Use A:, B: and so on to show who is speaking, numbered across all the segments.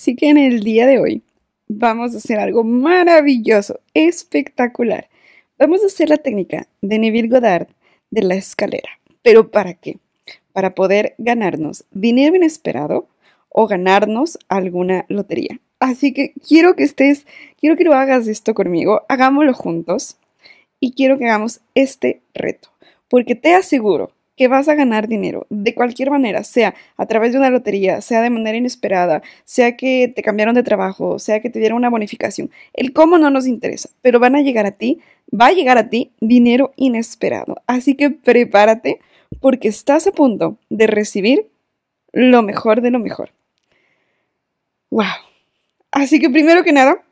A: Así que en el día de hoy vamos a hacer algo maravilloso, espectacular. Vamos a hacer la técnica de Neville Goddard de la escalera. ¿Pero para qué? Para poder ganarnos dinero inesperado o ganarnos alguna lotería. Así que quiero que estés, quiero que lo hagas esto conmigo, hagámoslo juntos y quiero que hagamos este reto, porque te aseguro que vas a ganar dinero de cualquier manera, sea a través de una lotería, sea de manera inesperada, sea que te cambiaron de trabajo, sea que te dieron una bonificación. El cómo no nos interesa, pero van a llegar a ti, va a llegar a ti dinero inesperado. Así que prepárate porque estás a punto de recibir lo mejor de lo mejor. ¡Wow! Así que primero que nada,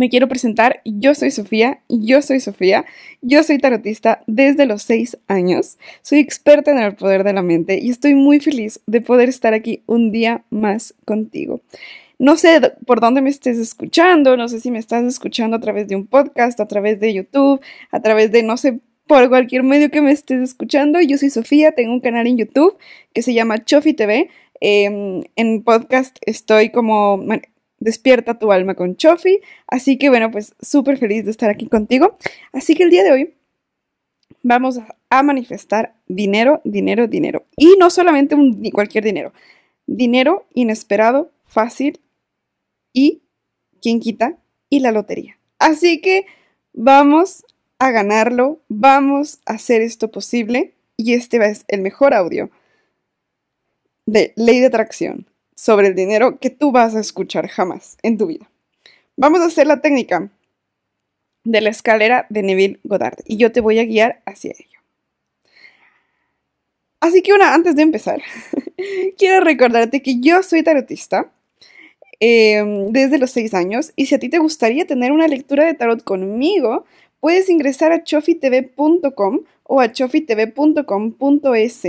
A: me quiero presentar, yo soy Sofía, yo soy Sofía, yo soy tarotista desde los 6 años, soy experta en el poder de la mente y estoy muy feliz de poder estar aquí un día más contigo. No sé por dónde me estés escuchando, no sé si me estás escuchando a través de un podcast, a través de YouTube, a través de, no sé, por cualquier medio que me estés escuchando. Yo soy Sofía, tengo un canal en YouTube que se llama Chofi TV. Em, en podcast estoy como Despierta tu alma con Chofi. Así que bueno, pues súper feliz de estar aquí contigo. Así que el día de hoy vamos a manifestar dinero, dinero, dinero. Y no solamente un, cualquier dinero. Dinero inesperado, fácil y, quien quita, y la lotería. Así que vamos a ganarlo, vamos a hacer esto posible. Y este es el mejor audio de Ley de Atracción sobre el dinero que tú vas a escuchar jamás en tu vida. Vamos a hacer la técnica de la escalera de Neville Goddard y yo te voy a guiar hacia ello. Así que una, antes de empezar, quiero recordarte que yo soy tarotista em, desde los 6 años y si a ti te gustaría tener una lectura de tarot conmigo, puedes ingresar a chofitv.com o a chofitv.com.es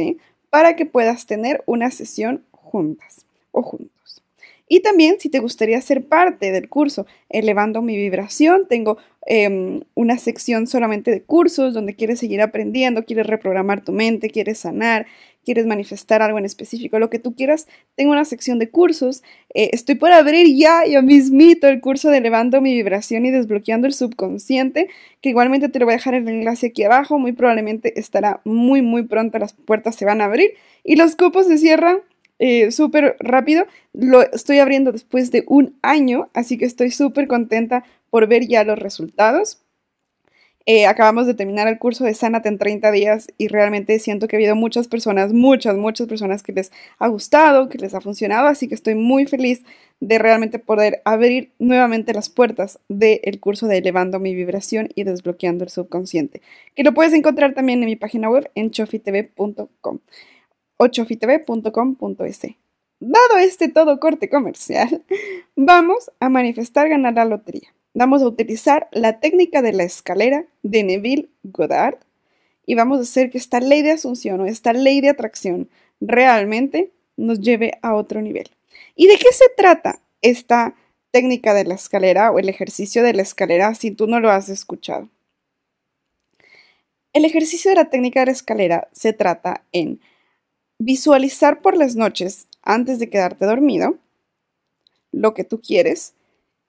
A: para que puedas tener una sesión juntas o juntos. Y también si te gustaría ser parte del curso Elevando mi vibración, tengo em, una sección solamente de cursos donde quieres seguir aprendiendo, quieres reprogramar tu mente, quieres sanar, quieres manifestar algo en específico, lo que tú quieras, tengo una sección de cursos. Eh, estoy por abrir ya yo mismito el curso de elevando mi vibración y desbloqueando el subconsciente, que igualmente te lo voy a dejar el enlace aquí abajo, muy probablemente estará muy, muy pronto, las puertas se van a abrir y los cupos se cierran eh, súper rápido. Lo estoy abriendo después de un año, así que estoy súper contenta por ver ya los resultados. Eh, acabamos de terminar el curso de Sánate en 30 días y realmente siento que ha habido muchas personas, muchas, muchas personas que les ha gustado, que les ha funcionado, así que estoy muy feliz de realmente poder abrir nuevamente las puertas del curso de Elevando mi vibración y desbloqueando el subconsciente, que lo puedes encontrar también en mi página web en chofitv.com. 8 Dado este todo corte comercial, vamos a manifestar ganar la lotería. Vamos a utilizar la técnica de la escalera de Neville Goddard y vamos a hacer que esta ley de asunción o esta ley de atracción realmente nos lleve a otro nivel. ¿Y de qué se trata esta técnica de la escalera o el ejercicio de la escalera si tú no lo has escuchado? El ejercicio de la técnica de la escalera se trata en Visualizar por las noches, antes de quedarte dormido, lo que tú quieres.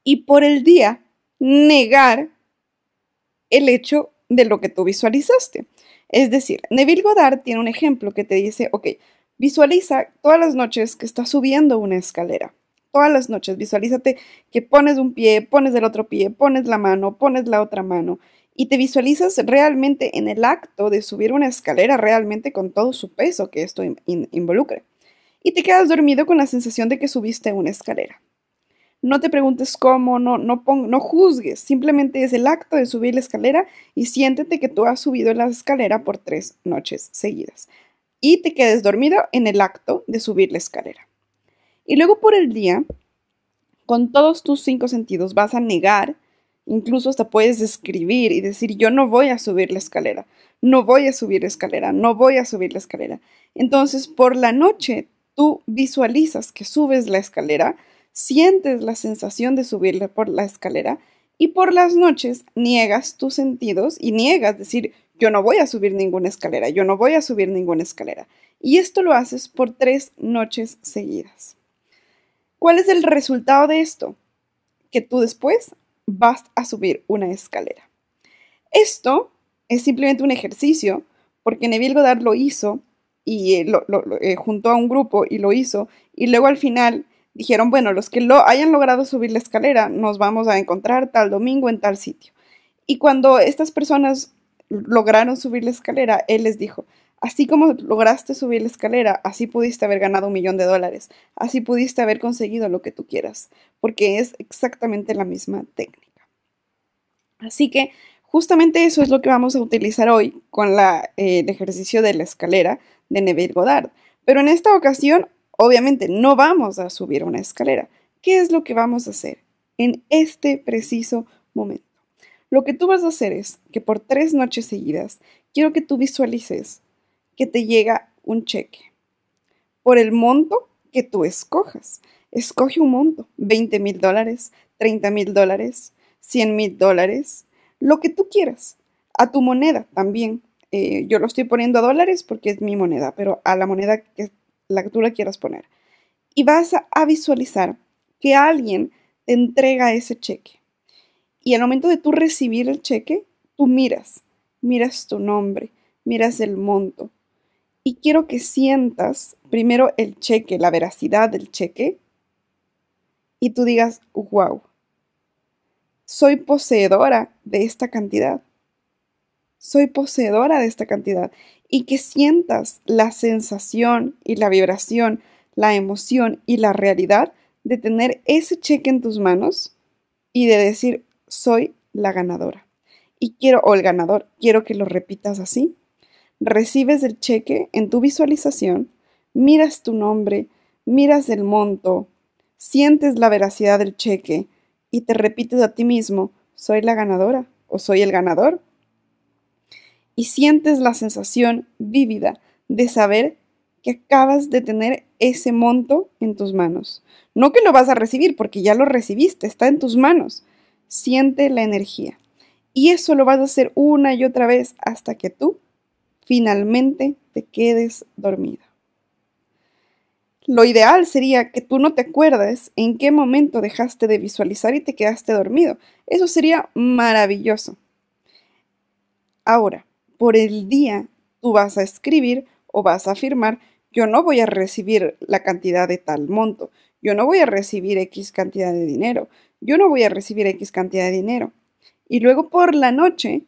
A: Y por el día, negar el hecho de lo que tú visualizaste. Es decir, Neville Goddard tiene un ejemplo que te dice, ok, visualiza todas las noches que estás subiendo una escalera. Todas las noches, visualízate que pones un pie, pones el otro pie, pones la mano, pones la otra mano y te visualizas realmente en el acto de subir una escalera realmente con todo su peso que esto involucre Y te quedas dormido con la sensación de que subiste una escalera. No te preguntes cómo, no, no, no juzgues, simplemente es el acto de subir la escalera y siéntete que tú has subido la escalera por tres noches seguidas. Y te quedes dormido en el acto de subir la escalera. Y luego por el día, con todos tus cinco sentidos, vas a negar Incluso hasta puedes escribir y decir, yo no voy a subir la escalera, no voy a subir la escalera, no voy a subir la escalera. Entonces, por la noche, tú visualizas que subes la escalera, sientes la sensación de subir por la escalera y por las noches niegas tus sentidos y niegas decir, yo no voy a subir ninguna escalera, yo no voy a subir ninguna escalera. Y esto lo haces por tres noches seguidas. ¿Cuál es el resultado de esto? Que tú después vas a subir una escalera. Esto es simplemente un ejercicio, porque Neville Goddard lo hizo y eh, lo, eh, juntó a un grupo y lo hizo, y luego al final dijeron, bueno, los que lo hayan logrado subir la escalera, nos vamos a encontrar tal domingo en tal sitio. Y cuando estas personas lograron subir la escalera, él les dijo, Así como lograste subir la escalera, así pudiste haber ganado un millón de dólares, así pudiste haber conseguido lo que tú quieras, porque es exactamente la misma técnica. Así que justamente eso es lo que vamos a utilizar hoy con eh, el ejercicio de la escalera de Neville Goddard. Pero en esta ocasión, obviamente, no vamos a subir una escalera. ¿Qué es lo que vamos a hacer en este preciso momento? Lo que tú vas a hacer es que por tres noches seguidas, quiero que tú visualices que te llega un cheque por el monto que tú escojas. Escoge un monto, 20 mil dólares, 30 mil dólares, 100 mil dólares, lo que tú quieras, a tu moneda también. Eh, yo lo estoy poniendo a dólares porque es mi moneda, pero a la moneda que, la tú la quieras poner. Y vas a, a visualizar que alguien te entrega ese cheque. Y al momento de tú recibir el cheque, tú miras, miras tu nombre, miras el monto, y quiero que sientas primero el cheque, la veracidad del cheque, y tú digas, wow, soy poseedora de esta cantidad. Soy poseedora de esta cantidad. Y que sientas la sensación y la vibración, la emoción y la realidad de tener ese cheque en tus manos y de decir, soy la ganadora. Y quiero, o el ganador, quiero que lo repitas así recibes el cheque en tu visualización, miras tu nombre, miras el monto, sientes la veracidad del cheque y te repites a ti mismo, soy la ganadora o soy el ganador. Y sientes la sensación vívida de saber que acabas de tener ese monto en tus manos. No que lo vas a recibir porque ya lo recibiste, está en tus manos. Siente la energía. Y eso lo vas a hacer una y otra vez hasta que tú finalmente te quedes dormido Lo ideal sería que tú no te acuerdes en qué momento dejaste de visualizar y te quedaste dormido. Eso sería maravilloso. Ahora, por el día, tú vas a escribir o vas a afirmar, yo no voy a recibir la cantidad de tal monto, yo no voy a recibir X cantidad de dinero, yo no voy a recibir X cantidad de dinero. Y luego por la noche,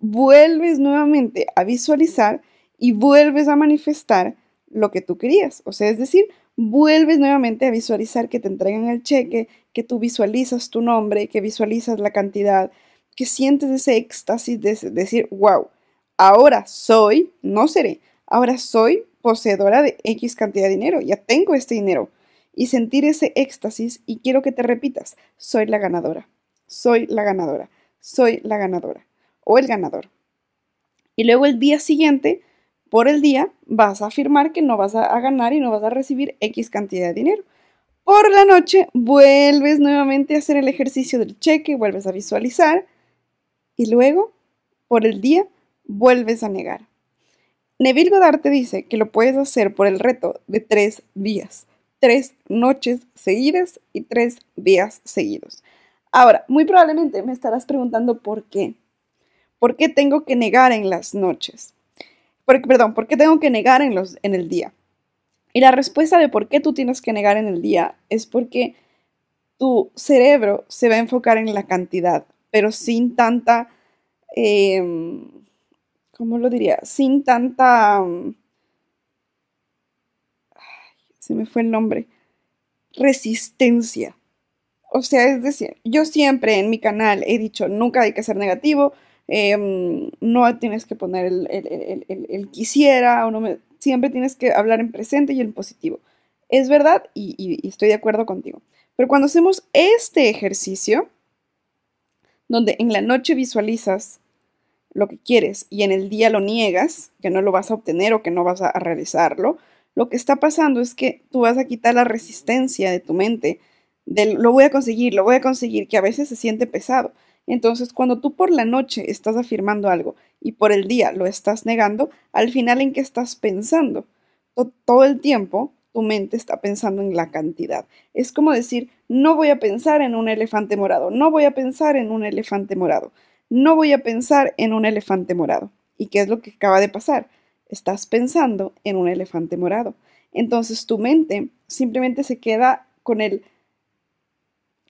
A: vuelves nuevamente a visualizar y vuelves a manifestar lo que tú querías. O sea, es decir, vuelves nuevamente a visualizar que te entregan el cheque, que tú visualizas tu nombre, que visualizas la cantidad, que sientes ese éxtasis de decir, wow, ahora soy, no seré, ahora soy poseedora de X cantidad de dinero, ya tengo este dinero. Y sentir ese éxtasis y quiero que te repitas, soy la ganadora, soy la ganadora, soy la ganadora o el ganador. Y luego el día siguiente, por el día, vas a afirmar que no vas a, ganar y no vas a recibir X cantidad de dinero. Por la noche, vuelves nuevamente a hacer el ejercicio del cheque, vuelves a visualizar y luego, por el día, vuelves a negar. Neville Goddard te dice que lo puedes hacer por el reto de tres días, tres noches seguidas y tres días seguidos. Ahora, muy probablemente me estarás preguntando por qué. ¿Por qué tengo que negar en las noches? Porque, perdón, ¿por qué tengo que negar en, los, en el día? Y la respuesta de por qué tú tienes que negar en el día es porque tu cerebro se va a enfocar en la cantidad, pero sin tanta, em, ¿cómo lo diría? Sin tanta... Mm, se me fue el nombre, resistencia. O sea, es decir, yo siempre en mi canal he dicho, nunca hay que ser negativo, Em, no tienes que poner el, el, el, quisiera, o no siempre tienes que hablar en presente y en positivo. Es verdad y, estoy de acuerdo contigo. Pero cuando hacemos este ejercicio, donde en la noche visualizas lo que quieres y en el día lo niegas, que no lo vas a obtener o que no vas a, realizarlo, lo que está pasando es que tú vas a quitar la resistencia de tu mente, del lo voy a conseguir, lo voy a conseguir, que a veces se siente pesado. Entonces, cuando tú por la noche estás afirmando algo y por el día lo estás negando, al final en qué estás pensando? Todo el tiempo tu mente está pensando en la cantidad. Es como decir, no voy a pensar en un elefante morado, no voy a pensar en un elefante morado, no voy a pensar en un elefante morado. ¿Y qué es lo que acaba de pasar? Estás pensando en un elefante morado. Entonces tu mente simplemente se queda con el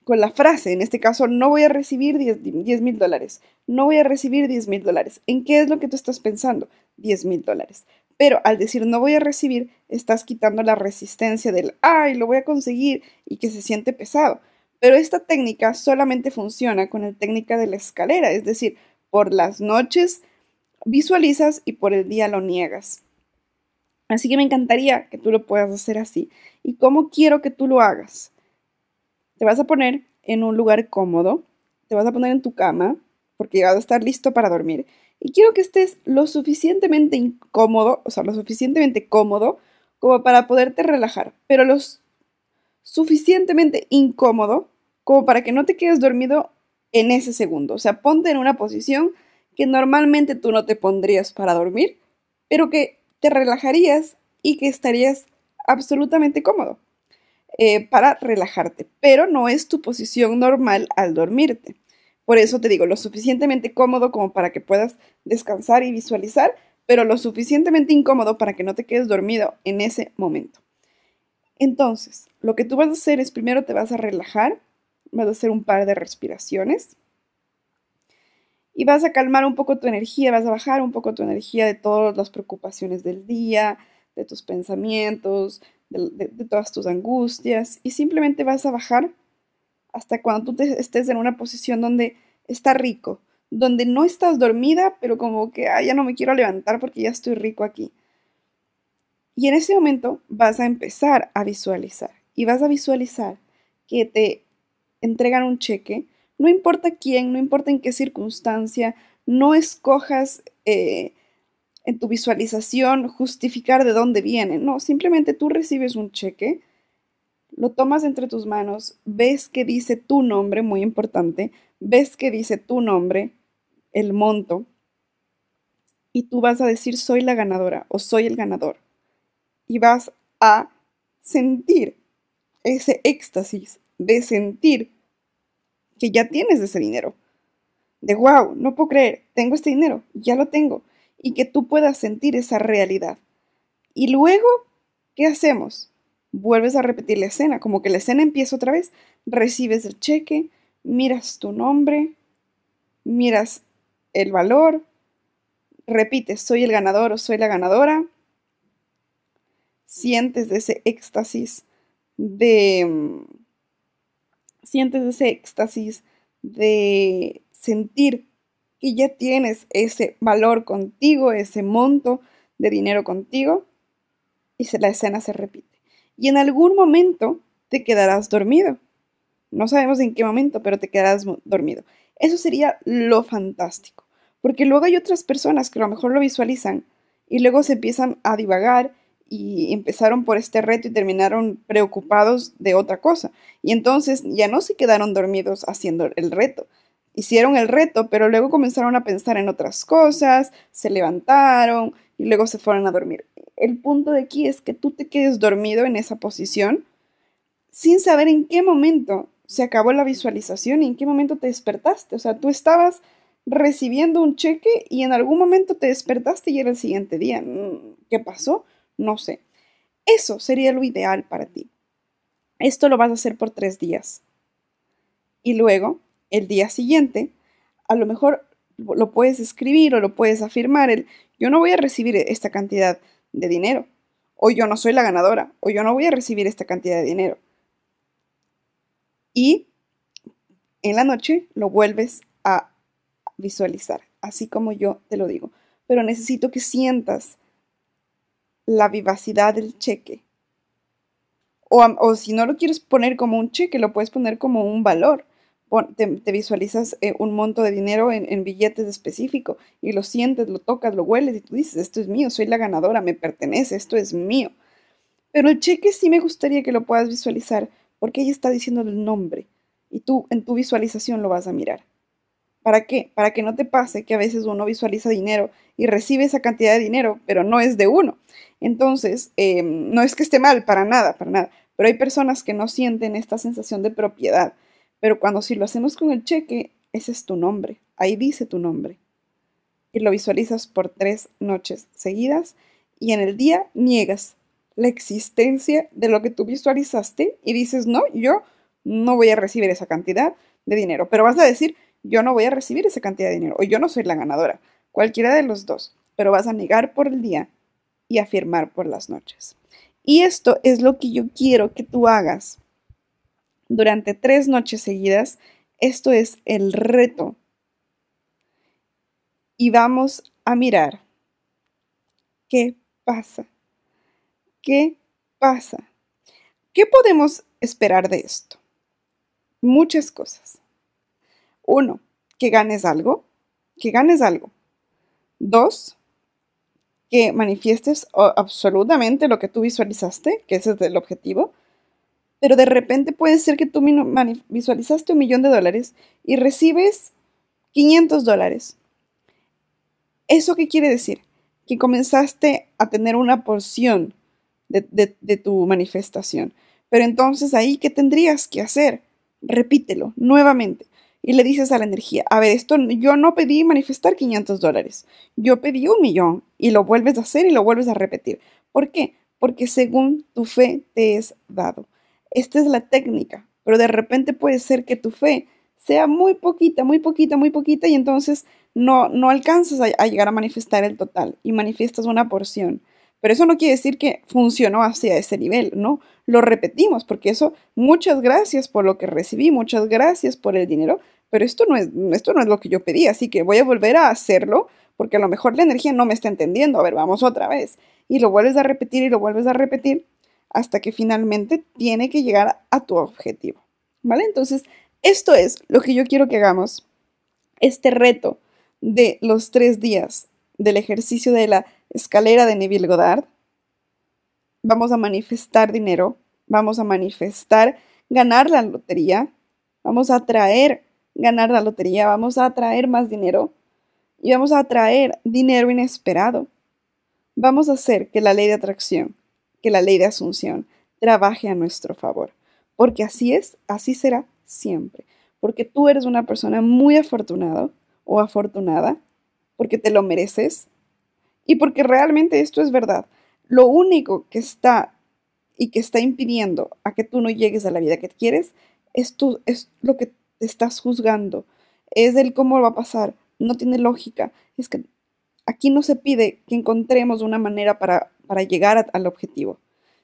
A: con la frase, en este caso, no voy a recibir 10 mil dólares, no voy a recibir 10 mil dólares. ¿En qué es lo que tú estás pensando? 10 mil dólares. Pero al decir no voy a recibir, estás quitando la resistencia del, ay, lo voy a conseguir y que se siente pesado. Pero esta técnica solamente funciona con la técnica de la escalera, es decir, por las noches visualizas y por el día lo niegas. Así que me encantaría que tú lo puedas hacer así. ¿Y cómo quiero que tú lo hagas? Te vas a poner en un lugar cómodo, te vas a poner en tu cama, porque vas a estar listo para dormir. Y quiero que estés lo suficientemente incómodo, o sea, lo suficientemente cómodo como para poderte relajar, pero lo suficientemente incómodo como para que no te quedes dormido en ese segundo. O sea, ponte en una posición que normalmente tú no te pondrías para dormir, pero que te relajarías y que estarías absolutamente cómodo. Eh, para relajarte, pero no es tu posición normal al dormirte. Por eso te digo, lo suficientemente cómodo como para que puedas descansar y visualizar, pero lo suficientemente incómodo para que no te quedes dormido en ese momento. Entonces, lo que tú vas a hacer es primero te vas a relajar, vas a hacer un par de respiraciones y vas a calmar un poco tu energía, vas a bajar un poco tu energía de todas las preocupaciones del día, de tus pensamientos, de, todas tus angustias y simplemente vas a bajar hasta cuando tú te estés en una posición donde está rico, donde no estás dormida, pero como que ah, ya no me quiero levantar porque ya estoy rico aquí. Y en ese momento vas a empezar a visualizar y vas a visualizar que te entregan un cheque, no importa quién, no importa en qué circunstancia, no escojas eh, en tu visualización justificar de dónde viene, no, simplemente tú recibes un cheque, lo tomas entre tus manos, ves que dice tu nombre, muy importante, ves que dice tu nombre, el monto, y tú vas a decir soy la ganadora o soy el ganador, y vas a sentir ese éxtasis de sentir que ya tienes ese dinero. De wow, no puedo creer, tengo este dinero, ya lo tengo y que tú puedas sentir esa realidad. Y luego, ¿qué hacemos? Vuelves a repetir la escena, como que la escena empieza otra vez, recibes el cheque, miras tu nombre, miras el valor, repites, soy el ganador o soy la ganadora, sientes ese éxtasis de... Mm, sientes ese éxtasis de sentir y ya tienes ese valor contigo, ese monto de dinero contigo, y la escena se repite. Y en algún momento te quedarás dormido. No sabemos en qué momento, pero te quedarás dormido. Eso sería lo fantástico, porque luego hay otras personas que a lo mejor lo visualizan y luego se empiezan a divagar y empezaron por este reto y terminaron preocupados de otra cosa. Y entonces ya no se quedaron dormidos haciendo el reto, hicieron el reto, pero luego comenzaron a pensar en otras cosas, se levantaron y luego se fueron a dormir. El punto de aquí es que tú te quedes dormido en esa posición sin saber en qué momento se acabó la visualización y en qué momento te despertaste. O sea, tú estabas recibiendo un cheque y en algún momento te despertaste y era el siguiente día. ¿Qué pasó? No sé. Eso sería lo ideal para ti. Esto lo vas a hacer por tres días. Y luego el día siguiente, a lo mejor lo puedes escribir o lo puedes afirmar, yo no voy a recibir esta cantidad de dinero, o yo no soy la ganadora, o yo no voy a recibir esta cantidad de dinero. Y en la noche lo vuelves a visualizar, así como yo te lo digo, pero necesito que sientas la vivacidad del cheque. o si no lo quieres poner como un cheque, lo puedes poner como un valor te, visualizas eh, un monto de dinero en, billetes específico y lo sientes, lo tocas, lo hueles y tú dices, esto es mío, soy la ganadora, me pertenece, esto es mío. Pero el cheque sí me gustaría que lo puedas visualizar porque ella está diciendo el nombre y tú en tu visualización lo vas a mirar. ¿Para qué? Para que no te pase que a veces uno visualiza dinero y recibe esa cantidad de dinero, pero no es de uno. Entonces, em, no es que esté mal, para nada, para nada. Pero hay personas que no sienten esta sensación de propiedad pero cuando si lo hacemos con el cheque, ese es tu nombre, ahí dice tu nombre. Y lo visualizas por tres noches seguidas y en el día niegas la existencia de lo que tú visualizaste y dices, no, yo no voy a recibir esa cantidad de dinero. Pero vas a decir, yo no voy a recibir esa cantidad de dinero o yo no soy la ganadora, cualquiera de los dos, pero vas a negar por el día y afirmar por las noches. Y esto es lo que yo quiero que tú hagas durante tres noches seguidas. Esto es el reto. Y vamos a mirar qué pasa. ¿Qué pasa? ¿Qué podemos esperar de esto? Muchas cosas. Uno, que ganes algo, que ganes algo. Dos, que manifiestes absolutamente lo que tú visualizaste, que ese es el objetivo pero de repente puede ser que tú visualizaste un millón de dólares y recibes 500 dólares. ¿Eso qué quiere decir? Que comenzaste a tener una porción de, tu manifestación. Pero entonces ahí, ¿qué tendrías que hacer? Repítelo nuevamente y le dices a la energía, a ver, esto yo no pedí manifestar 500 dólares, yo pedí un millón y lo vuelves a hacer y lo vuelves a repetir. ¿Por qué? Porque según tu fe te es dado. Esta es la técnica, pero de repente puede ser que tu fe sea muy poquita, muy poquita, muy poquita y entonces no, no alcanzas a, llegar a manifestar el total y manifiestas una porción. Pero eso no quiere decir que funcionó hacia ese nivel, ¿no? Lo repetimos, porque eso, muchas gracias por lo que recibí, muchas gracias por el dinero, pero esto no es, esto no es lo que yo pedí, así que voy a volver a hacerlo, porque a lo mejor la energía no me está entendiendo, a ver, vamos otra vez. Y lo vuelves a repetir y lo vuelves a repetir hasta que finalmente tiene que llegar a tu objetivo. ¿Vale? Entonces, esto es lo que yo quiero que hagamos. Este reto de los tres días del ejercicio de la escalera de Neville Goddard. Vamos a manifestar dinero, vamos a manifestar ganar la lotería, vamos a atraer ganar la lotería, vamos a atraer más dinero y vamos a atraer dinero inesperado. Vamos a hacer que la ley de atracción que la ley de asunción trabaje a nuestro favor, porque así es, así será siempre, porque tú eres una persona muy afortunada o afortunada, porque te lo mereces y porque realmente esto es verdad. Lo único que está y que está impidiendo a que tú no llegues a la vida que quieres es, es lo que te estás juzgando, es el cómo va a pasar, no tiene lógica, es que aquí no se pide que encontremos una manera para para llegar al objetivo.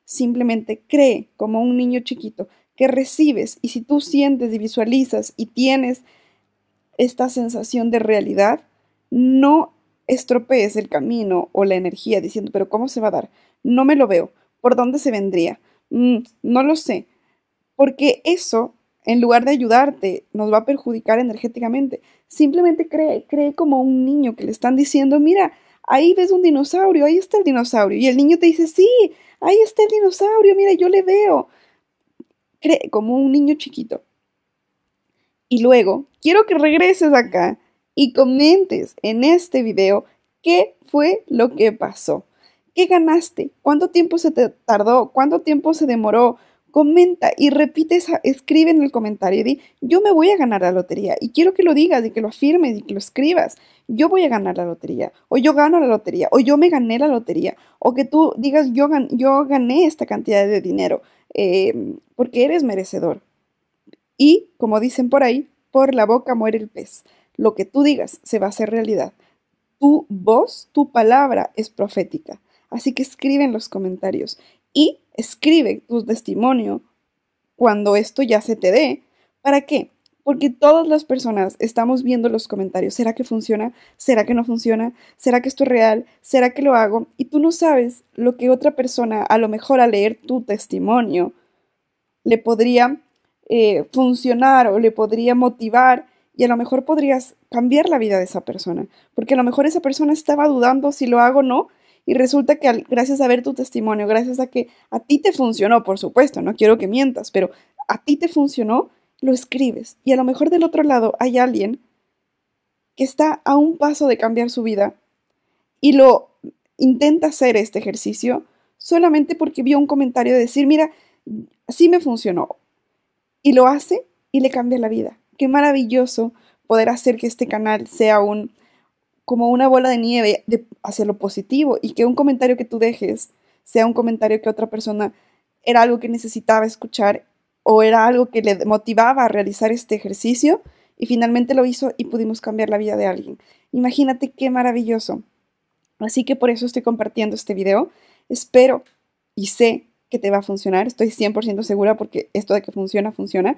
A: Simplemente cree como un niño chiquito que recibes y si tú sientes y visualizas y tienes esta sensación de realidad, no estropees el camino o la energía diciendo, pero ¿cómo se va a dar? No me lo veo. ¿Por dónde se vendría? Mm, no lo sé. Porque eso, en lugar de ayudarte, nos va a perjudicar energéticamente. Simplemente cree, cree como un niño que le están diciendo, mira, ahí ves un dinosaurio, ahí está el dinosaurio. Y el niño te dice, sí, ahí está el dinosaurio, mira, yo le veo. como un niño chiquito. Y luego, quiero que regreses acá y comentes en este video qué fue lo que pasó. ¿Qué ganaste? ¿Cuánto tiempo se te tardó? ¿Cuánto tiempo se demoró? comenta y repite esa, escribe en el comentario, di, yo me voy a ganar la lotería y quiero que lo digas y que lo afirmes y que lo escribas, yo voy a ganar la lotería, o yo gano la lotería, o yo me gané la lotería, o que tú digas, yo, gané esta cantidad de dinero, eh, porque eres merecedor. Y, como dicen por ahí, por la boca muere el pez. Lo que tú digas se va a hacer realidad. Tu voz, tu palabra es profética. Así que escribe en los comentarios. Y Escribe tu testimonio cuando esto ya se te dé. ¿Para qué? Porque todas las personas estamos viendo los comentarios. ¿Será que funciona? ¿Será que no funciona? ¿Será que esto es real? ¿Será que lo hago? Y tú no sabes lo que otra persona, a lo mejor al leer tu testimonio, le podría eh, funcionar o le podría motivar y a lo mejor podrías cambiar la vida de esa persona, porque a lo mejor esa persona estaba dudando si lo hago o no y resulta que gracias a ver tu testimonio, gracias a que a ti te funcionó, por supuesto, no quiero que mientas, pero a ti te funcionó, lo escribes. Y a lo mejor del otro lado hay alguien que está a un paso de cambiar su vida y lo intenta hacer este ejercicio solamente porque vio un comentario de decir, mira, sí me funcionó. Y lo hace y le cambia la vida. Qué maravilloso poder hacer que este canal sea un como una bola de nieve de, hacia lo positivo y que un comentario que tú dejes sea un comentario que otra persona era algo que necesitaba escuchar o era algo que le motivaba a realizar este ejercicio y finalmente lo hizo y pudimos cambiar la vida de alguien. Imagínate qué maravilloso. Así que por eso estoy compartiendo este video. Espero y sé que te va a funcionar. Estoy 100% segura porque esto de que funciona, funciona.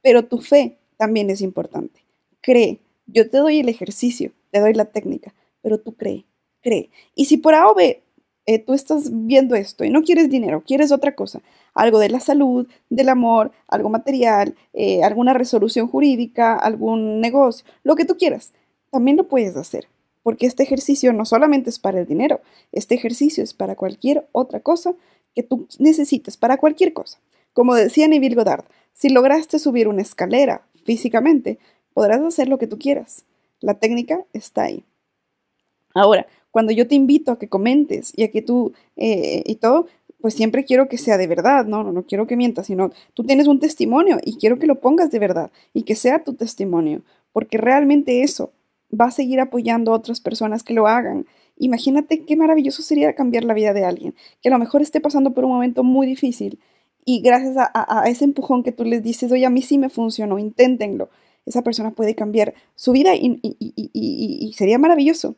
A: Pero tu fe también es importante. Cree, yo te doy el ejercicio, te doy la técnica, pero tú cree, cree. Y si por A o B eh, tú estás viendo esto y no quieres dinero, quieres otra cosa, algo de la salud, del amor, algo material, eh, alguna resolución jurídica, algún negocio, lo que tú quieras, también lo puedes hacer, porque este ejercicio no solamente es para el dinero, este ejercicio es para cualquier otra cosa que tú necesites, para cualquier cosa. Como decía Neville Goddard, si lograste subir una escalera físicamente, podrás hacer lo que tú quieras. La técnica está ahí. Ahora, cuando yo te invito a que comentes y a que tú eh, y todo, pues siempre quiero que sea de verdad, ¿no? no, no, quiero que mientas, sino tú tienes un testimonio y quiero que lo pongas de verdad y que sea tu testimonio, porque realmente eso va a seguir apoyando a otras personas que lo hagan. Imagínate qué maravilloso sería cambiar la vida de alguien, que a lo mejor esté pasando por un momento muy difícil y gracias a, a ese empujón que tú les dices, oye, a mí sí me funcionó, inténtenlo esa persona puede cambiar su vida y, sería maravilloso.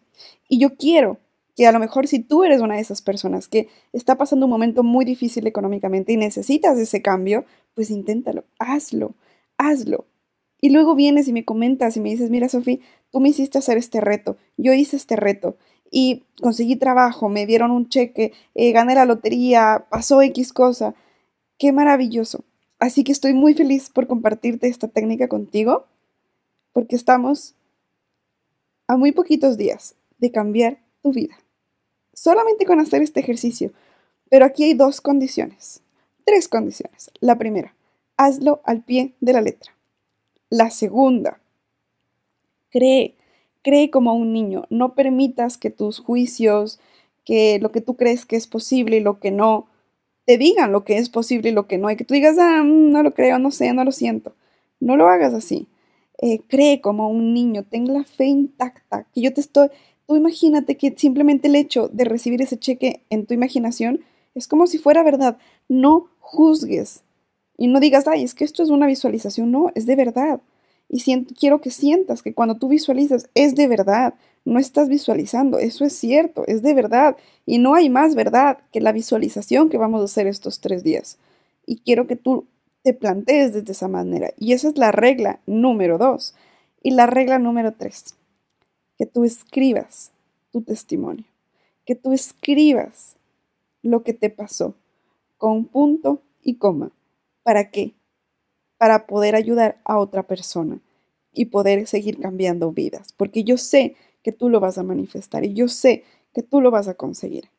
A: Y yo quiero que a lo mejor si tú eres una de esas personas que está pasando un momento muy difícil económicamente y necesitas ese cambio, pues inténtalo, hazlo, hazlo. Y luego vienes y me comentas y me dices, mira Sofía, tú me hiciste hacer este reto, yo hice este reto y conseguí trabajo, me dieron un cheque, eh, gané la lotería, pasó X cosa. Qué maravilloso. Así que estoy muy feliz por compartirte esta técnica contigo porque estamos a muy poquitos días de cambiar tu vida. Solamente con hacer este ejercicio. Pero aquí hay dos condiciones. Tres condiciones. La primera, hazlo al pie de la letra. La segunda, cree, cree como un niño. No permitas que tus juicios, que lo que tú crees que es posible y lo que no, te digan lo que es posible y lo que no. Y que tú digas, ah, mm, no lo creo, no sé, no lo siento. No lo hagas así. Eh, cree como un niño, ten la fe intacta, que yo te estoy, tú imagínate que simplemente el hecho de recibir ese cheque en tu imaginación es como si fuera verdad, no juzgues y no digas, ay, es que esto es una visualización, no, es de verdad. Y quiero que sientas que cuando tú visualizas es de verdad, no estás visualizando, eso es cierto, es de verdad. Y no hay más verdad que la visualización que vamos a hacer estos tres días. Y quiero que tú te plantees desde esa manera. Y esa es la regla número dos. Y la regla número tres, que tú escribas tu testimonio, que tú escribas lo que te pasó con punto y coma. ¿Para qué? Para poder ayudar a otra persona y poder seguir cambiando vidas, porque yo sé que tú lo vas a manifestar y yo sé que tú lo vas a conseguir.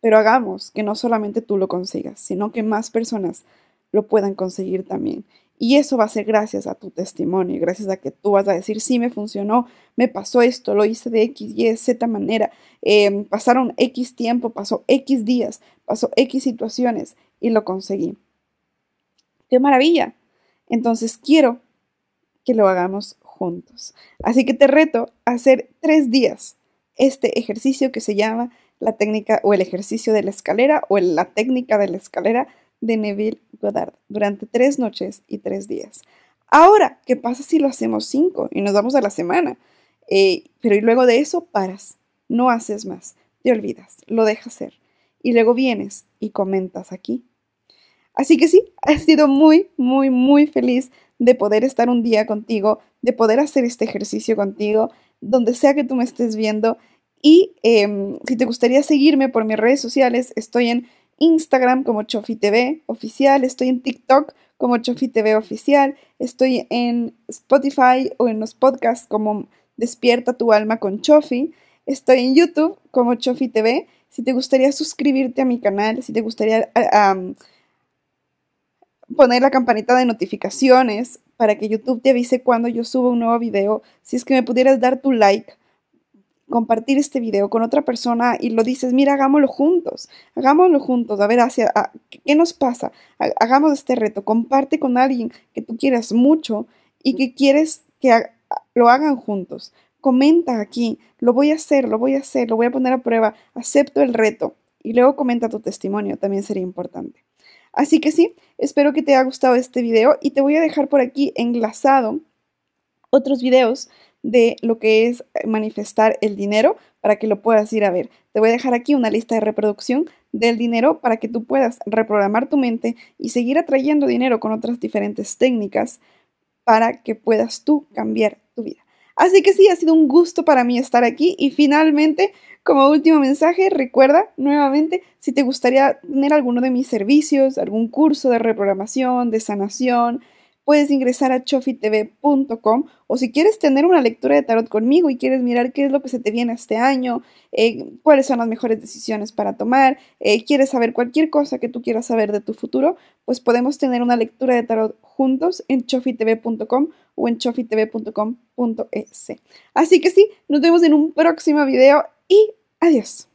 A: Pero hagamos que no solamente tú lo consigas, sino que más personas lo puedan conseguir también. Y eso va a ser gracias a tu testimonio, gracias a que tú vas a decir, sí, me funcionó, me pasó esto, lo hice de X, Y, Z manera, eh, pasaron X tiempo, pasó X días, pasó X situaciones y lo conseguí. ¡Qué maravilla! Entonces quiero que lo hagamos juntos. Así que te reto a hacer tres días este ejercicio que se llama la técnica o el ejercicio de la escalera o la técnica de la escalera de Neville Goddard durante tres noches y tres días. Ahora, ¿qué pasa si lo hacemos cinco y nos vamos a la semana? Eh, pero y luego de eso paras, no haces más, te olvidas, lo dejas ser. Y luego vienes y comentas aquí. Así que sí, he sido muy, muy, muy feliz de poder estar un día contigo, de poder hacer este ejercicio contigo, donde sea que tú me estés viendo. Y em, si te gustaría seguirme por mis redes sociales, estoy en Instagram como TV oficial, estoy en TikTok como TV oficial, estoy en Spotify o en los podcasts como Despierta tu alma con Chofi, estoy en YouTube como TV. Si te gustaría suscribirte a mi canal, si te gustaría ah, poner la campanita de notificaciones para que YouTube te avise cuando yo suba un nuevo video, si es que me pudieras dar tu like compartir este video con otra persona y lo dices, mira, hagámoslo juntos, hagámoslo juntos, a ver hacia qué nos pasa, hagamos este reto, comparte con alguien que tú quieras mucho y que quieres que lo hagan juntos. Comenta aquí, lo voy a hacer, lo voy a hacer, lo voy a poner a prueba, acepto el reto y luego comenta tu testimonio, también sería importante. Así que sí, espero que te haya gustado este video y te voy a dejar por aquí enlazado otros videos de lo que es eh, manifestar el dinero para que lo puedas ir a ver. Te voy a dejar aquí una lista de reproducción del dinero para que tú puedas reprogramar tu mente y seguir atrayendo dinero con otras diferentes técnicas para que puedas tú cambiar tu vida. Así que sí, ha sido un gusto para mí estar aquí y finalmente, como último mensaje, recuerda nuevamente si te gustaría tener alguno de mis servicios, algún curso de reprogramación, de sanación, puedes ingresar a chofitv.com o si quieres tener una lectura de tarot conmigo y quieres mirar qué es lo que se te viene este año, eh, cuáles son las mejores decisiones para tomar, eh, quieres saber cualquier cosa que tú quieras saber de tu futuro, pues podemos tener una lectura de tarot juntos en chofitv.com o en chofitv.com.es. Así que sí, nos vemos en un próximo video y adiós.